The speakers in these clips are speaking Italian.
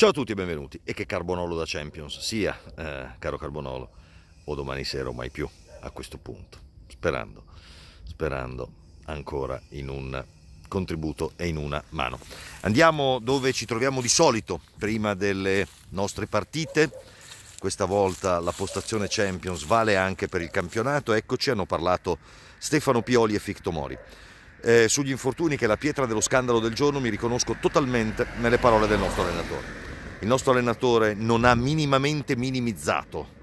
Ciao a tutti e benvenuti. E che Carbonolo da Champions sia, eh, caro Carbonolo, o domani sera o mai più a questo punto. Sperando, sperando ancora in un contributo e in una mano. Andiamo dove ci troviamo di solito prima delle nostre partite. Questa volta la postazione Champions vale anche per il campionato. Eccoci, hanno parlato Stefano Pioli e Ficto Mori. Eh, sugli infortuni che è la pietra dello scandalo del giorno mi riconosco totalmente nelle parole del nostro allenatore il nostro allenatore non ha minimamente minimizzato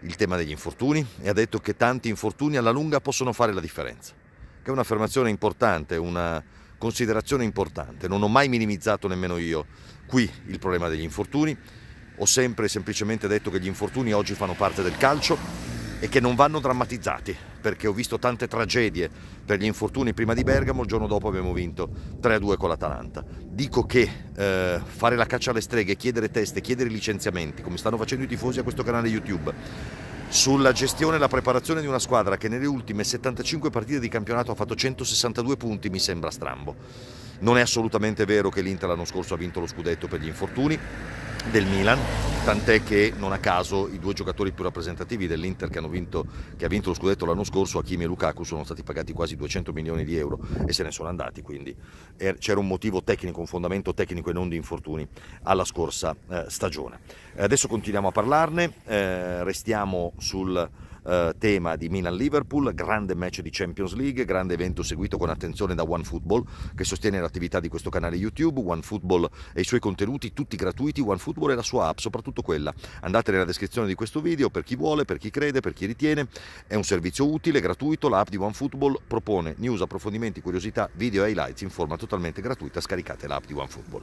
il tema degli infortuni e ha detto che tanti infortuni alla lunga possono fare la differenza, che è un'affermazione importante, una considerazione importante. Non ho mai minimizzato nemmeno io qui il problema degli infortuni, ho sempre semplicemente detto che gli infortuni oggi fanno parte del calcio e che non vanno drammatizzati, perché ho visto tante tragedie per gli infortuni prima di Bergamo, il giorno dopo abbiamo vinto 3-2 con l'Atalanta. Dico che eh, fare la caccia alle streghe, chiedere teste, chiedere licenziamenti, come stanno facendo i tifosi a questo canale YouTube, sulla gestione e la preparazione di una squadra che nelle ultime 75 partite di campionato ha fatto 162 punti mi sembra strambo. Non è assolutamente vero che l'Inter l'anno scorso ha vinto lo scudetto per gli infortuni, del Milan, tant'è che non a caso i due giocatori più rappresentativi dell'Inter che, vinto, che ha vinto lo scudetto l'anno scorso, Hakimi e Lukaku, sono stati pagati quasi 200 milioni di euro e se ne sono andati, quindi er-, c'era un motivo tecnico, un fondamento tecnico e non di infortuni alla scorsa eh, stagione. Adesso continuiamo a parlarne, eh, restiamo sul eh, tema di Milan-Liverpool, grande match di Champions League, grande evento seguito con attenzione da OneFootball che sostiene l'attività di questo canale YouTube, OneFootball e i suoi contenuti tutti gratuiti, OneFootball e la sua app, soprattutto quella. Andate nella descrizione di questo video per chi vuole, per chi crede, per chi ritiene, è un servizio utile, gratuito, l'app di OneFootball propone news, approfondimenti, curiosità, video e highlights in forma totalmente gratuita, scaricate l'app di OneFootball.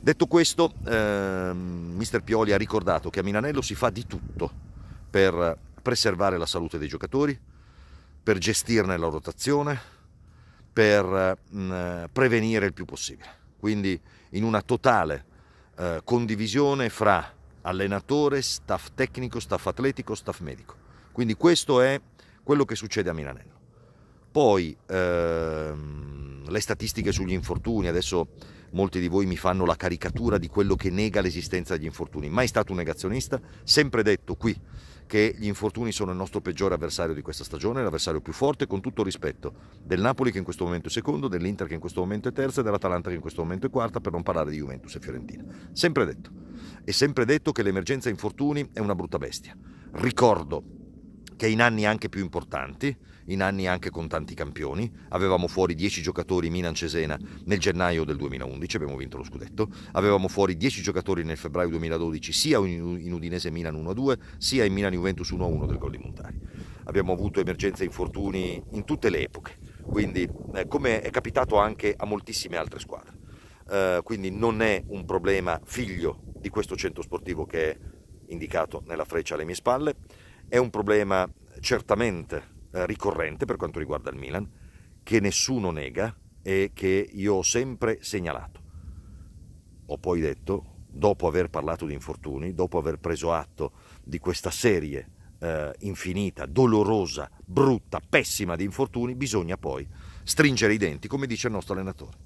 Detto questo, eh, mister Pioli ha ricordato che a Milanello si fa di tutto per preservare la salute dei giocatori, per gestirne la rotazione, per mh, mm, prevenire il più possibile. Quindi in una totale eh, condivisione fra allenatore, staff tecnico, staff atletico, staff medico. Quindi questo è quello che succede a Milanello. Poi ehm, le statistiche sugli infortuni, adesso molti di voi mi fanno la caricatura di quello che nega l'esistenza degli infortuni. Mai stato un negazionista, sempre detto qui che gli infortuni sono il nostro peggiore avversario di questa stagione, l'avversario più forte con tutto rispetto del Napoli che in questo momento è secondo, dell'Inter che in questo momento è terza e dell'Atalanta che in questo momento è quarta, per non parlare di Juventus e Fiorentina. Sempre detto. E sempre detto che l'emergenza infortuni è una brutta bestia. Ricordo che in anni anche più importanti, in anni anche con tanti campioni, avevamo fuori 10 giocatori Milan-Cesena nel gennaio del 2011, abbiamo vinto lo scudetto, avevamo fuori 10 giocatori nel febbraio 2012 sia in Udinese Milan 1-2 sia in Milan Juventus 1-1 del gol di Montari. Abbiamo avuto emergenze e infortuni in tutte le epoche, quindi eh, come è capitato anche a moltissime altre squadre. Eh, quindi non è un problema figlio di questo centro sportivo che è indicato nella freccia alle mie spalle, è un problema certamente eh, ricorrente per quanto riguarda il Milan, che nessuno nega e che io ho sempre segnalato. Ho poi detto, dopo aver parlato di infortuni, dopo aver preso atto di questa serie eh, infinita, dolorosa, brutta, pessima di infortuni, bisogna poi stringere i denti, come dice il nostro allenatore.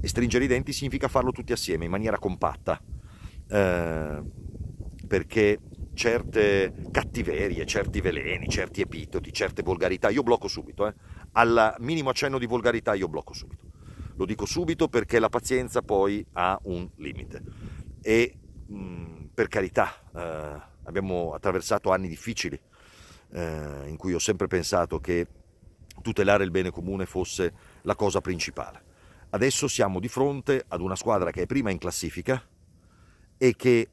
E stringere i denti significa farlo tutti assieme, in maniera compatta, eh, perché certe cattiverie, certi veleni, certi epiteti, certe volgarità. Io blocco subito, eh. al minimo accenno di volgarità io blocco subito. Lo dico subito perché la pazienza poi ha un limite. E mh, per carità, eh, abbiamo attraversato anni difficili eh, in cui ho sempre pensato che tutelare il bene comune fosse la cosa principale. Adesso siamo di fronte ad una squadra che è prima in classifica e che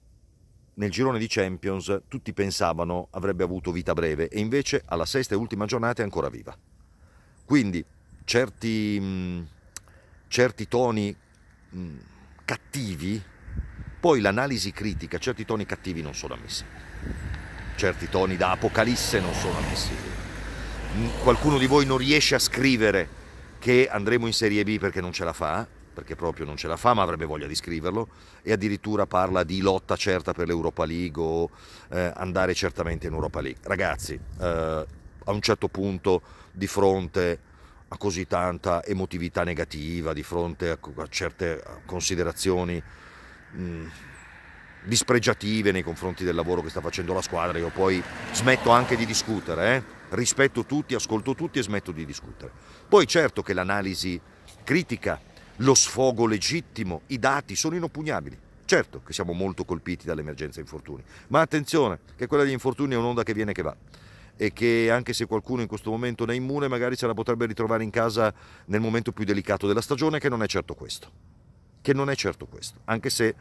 nel girone di Champions tutti pensavano avrebbe avuto vita breve e invece alla sesta e ultima giornata è ancora viva. Quindi certi, mh, mm, certi toni mh, mm, cattivi, poi l'analisi critica, certi toni cattivi non sono ammissibili, certi toni da apocalisse non sono ammissibili. Mm, qualcuno di voi non riesce a scrivere che andremo in Serie B perché non ce la fa, perché proprio non ce la fa ma avrebbe voglia di scriverlo e addirittura parla di lotta certa per l'Europa League o eh, andare certamente in Europa League. Ragazzi, eh, a un certo punto di fronte a così tanta emotività negativa, di fronte a, a certe considerazioni mh, mm, dispregiative nei confronti del lavoro che sta facendo la squadra, io poi smetto anche di discutere, eh? rispetto tutti, ascolto tutti e smetto di discutere. Poi certo che l'analisi critica lo sfogo legittimo, i dati sono inoppugnabili. Certo che siamo molto colpiti dall'emergenza infortuni, ma attenzione che quella degli infortuni è un'onda che viene e che va e che anche se qualcuno in questo momento ne è immune magari se la potrebbe ritrovare in casa nel momento più delicato della stagione che non è certo questo. Che non è certo questo, anche se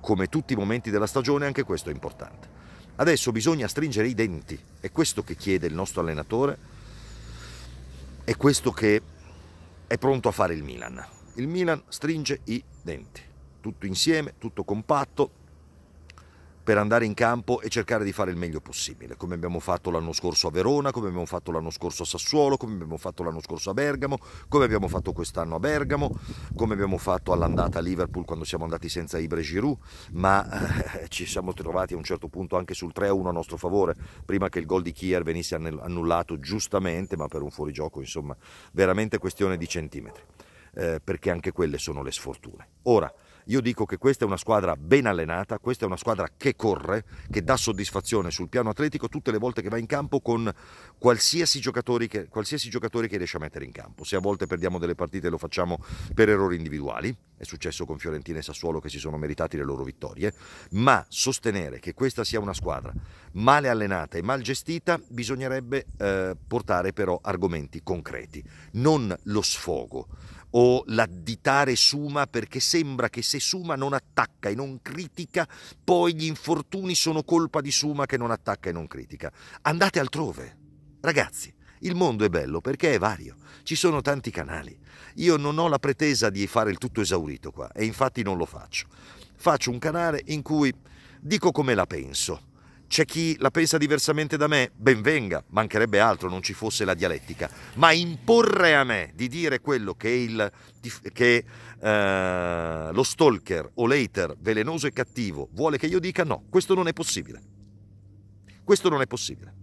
come tutti i momenti della stagione anche questo è importante. Adesso bisogna stringere i denti, è questo che chiede il nostro allenatore, è questo che è pronto a fare il Milan il Milan stringe i denti, tutto insieme, tutto compatto, per andare in campo e cercare di fare il meglio possibile, come abbiamo fatto l'anno scorso a Verona, come abbiamo fatto l'anno scorso a Sassuolo, come abbiamo fatto l'anno scorso a Bergamo, come abbiamo fatto quest'anno a Bergamo, come abbiamo fatto all'andata a Liverpool quando siamo andati senza Ibre Giroud, ma eh, ci siamo trovati a un certo punto anche sul 3-1 a nostro favore, prima che il gol di Kier venisse annullato giustamente, ma per un fuorigioco, insomma, veramente questione di centimetri eh, perché anche quelle sono le sfortune. Ora, io dico che questa è una squadra ben allenata, questa è una squadra che corre, che dà soddisfazione sul piano atletico tutte le volte che va in campo con qualsiasi giocatore, che, qualsiasi giocatore che, riesce a mettere in campo. Se a volte perdiamo delle partite lo facciamo per errori individuali, è successo con Fiorentina e Sassuolo che si sono meritati le loro vittorie, ma sostenere che questa sia una squadra male allenata e mal gestita bisognerebbe eh, portare però argomenti concreti, non lo sfogo o l'additare Suma perché sembra che se Suma non attacca e non critica, poi gli infortuni sono colpa di Suma che non attacca e non critica. Andate altrove. Ragazzi, il mondo è bello perché è vario, ci sono tanti canali. Io non ho la pretesa di fare il tutto esaurito qua e infatti non lo faccio. Faccio un canale in cui dico come la penso c'è chi la pensa diversamente da me, ben venga, mancherebbe altro non ci fosse la dialettica, ma imporre a me di dire quello che, il, che eh, lo stalker o l'hater velenoso e cattivo vuole che io dica, no, questo non è possibile. Questo non è possibile.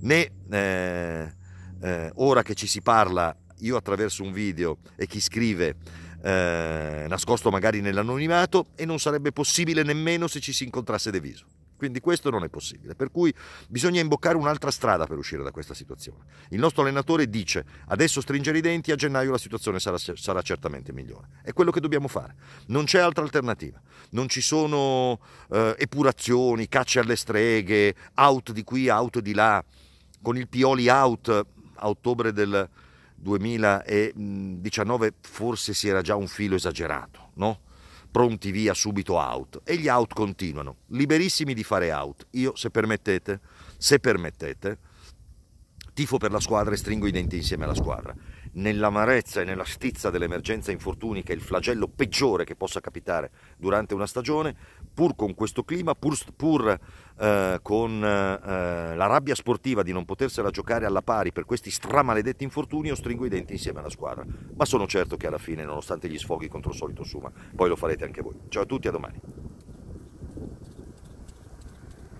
Né eh, eh, ora che ci si parla, io attraverso un video e chi scrive eh, nascosto magari nell'anonimato e non sarebbe possibile nemmeno se ci si incontrasse deviso. Quindi questo non è possibile. Per cui bisogna imboccare un'altra strada per uscire da questa situazione. Il nostro allenatore dice adesso stringere i denti, a gennaio la situazione sarà, sarà certamente migliore. È quello che dobbiamo fare. Non c'è altra alternativa. Non ci sono eh, epurazioni, cacce alle streghe, out di qui, out di là. Con il Pioli out a ottobre del 2019 forse si era già un filo esagerato, no? pronti via subito out. E gli out continuano, liberissimi di fare out. Io, se permettete, se permettete, tifo per la squadra e stringo i denti insieme alla squadra nell'amarezza e nella stizza dell'emergenza infortuni, che è il flagello peggiore che possa capitare durante una stagione, pur con questo clima, pur, pur eh, con eh, la rabbia sportiva di non potersela giocare alla pari per questi stramaledetti infortuni, io stringo i denti insieme alla squadra. Ma sono certo che alla fine, nonostante gli sfoghi contro il solito Suma, poi lo farete anche voi. Ciao a tutti, a domani.